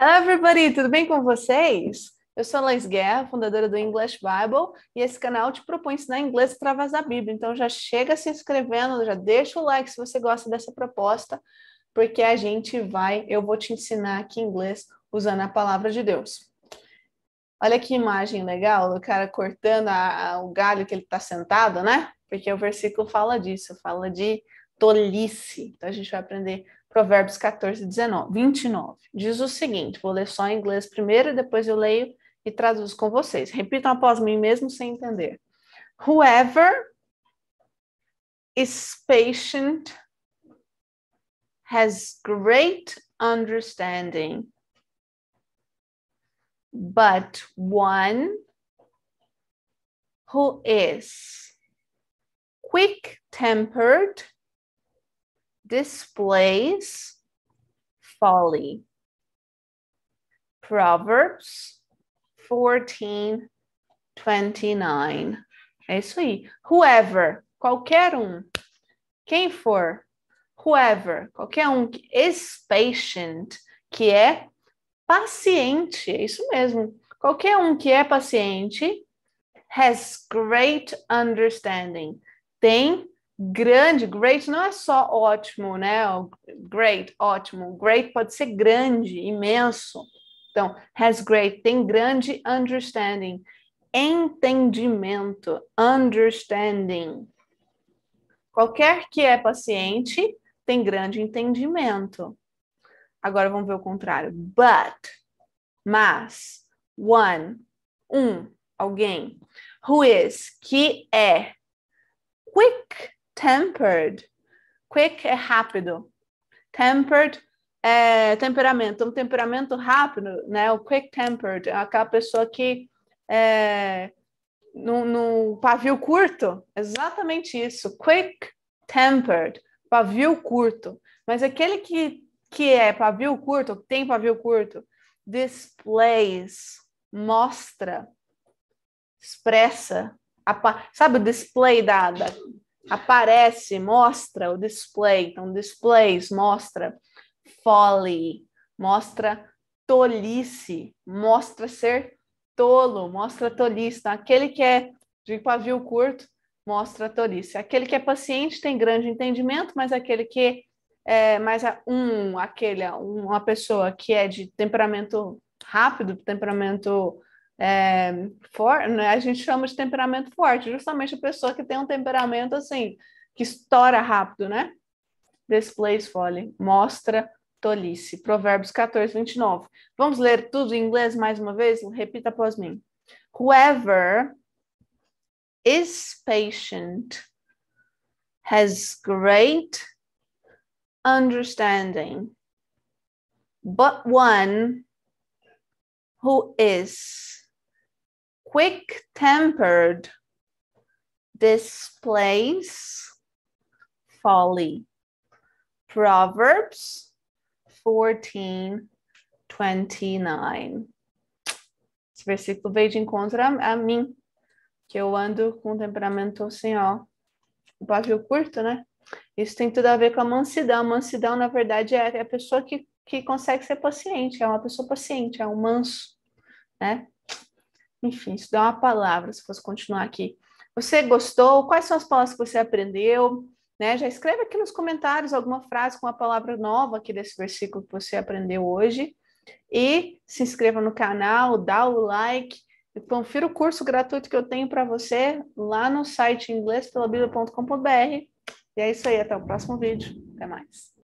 Hello everybody, tudo bem com vocês? Eu sou a Laís Guerra, fundadora do English Bible, e esse canal te propõe ensinar inglês através da Bíblia. Então já chega se inscrevendo, já deixa o like se você gosta dessa proposta, porque a gente vai, eu vou te ensinar aqui inglês usando a palavra de Deus. Olha que imagem legal, o cara cortando a, a, o galho que ele está sentado, né? Porque o versículo fala disso, fala de tolice. Então a gente vai aprender Provérbios 14, 19, 29. Diz o seguinte: vou ler só em inglês primeiro, depois eu leio e traduzo com vocês. Repitam após mim mesmo sem entender. Whoever is patient has great understanding, but one who is quick tempered displays folly. Proverbs 14, 29. É isso aí. Whoever, qualquer um, quem for, whoever, qualquer um que is patient, que é paciente, é isso mesmo. Qualquer um que é paciente has great understanding, tem grande, great não é só ótimo, né? Great, ótimo. Great pode ser grande, imenso. Então, has great tem grande understanding, entendimento, understanding. Qualquer que é paciente tem grande entendimento. Agora vamos ver o contrário. But, mas, one, um, alguém. Who is, que é. Quick, tempered. Quick é rápido. Tempered é temperamento. Um temperamento rápido, né? O quick tempered é aquela pessoa que é, no, no pavio curto. Exatamente isso. Quick tempered, pavio curto. Mas aquele que, que é pavio curto, tem pavio curto, displays, mostra, expressa, sabe o display da, da, Aparece, mostra o display. Então, displays mostra folly, mostra tolice, mostra ser tolo, mostra tolice. Então, aquele que é de pavio curto mostra tolice. Aquele que é paciente tem grande entendimento, mas aquele que é mais um, aquele, uma pessoa que é de temperamento rápido, temperamento é, for, né? a gente chama de temperamento forte, justamente a pessoa que tem um temperamento assim, que estoura rápido, né? Displays folly, mostra tolice. Provérbios 14, 29. Vamos ler tudo em inglês mais uma vez? Repita após mim. Whoever is patient has great understanding, but one who is quick tempered, displays folly. Proverbs 14, 29. Esse versículo veio de encontro a, mim, que eu ando com um temperamento assim, ó, o pavio curto, né? Isso tem tudo a ver com a mansidão. A mansidão, na verdade, é, é a pessoa que, que consegue ser paciente, é uma pessoa paciente, é um manso, né? enfim, dá uma palavra, se fosse continuar aqui. Você gostou? Quais são as palavras que você aprendeu? Né? Já escreva aqui nos comentários alguma frase com uma palavra nova aqui desse versículo que você aprendeu hoje. E se inscreva no canal, dá o like, confira o curso gratuito que eu tenho para você lá no site inglêspelabíblia.com.br. E é isso aí, até o próximo vídeo. Até mais.